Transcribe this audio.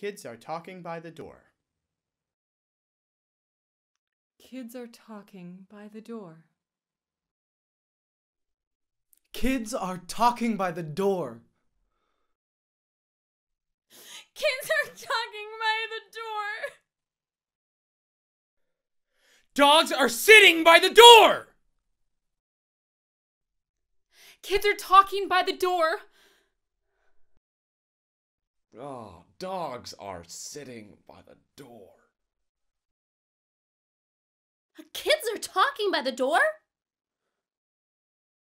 Kids are talking by the door. Kids are talking by the door. Kids are talking by the door. Kids are talking by the door. Dogs are sitting by the door. Kids are talking by the door. Oh, dogs are sitting by the door. Kids are talking by the door?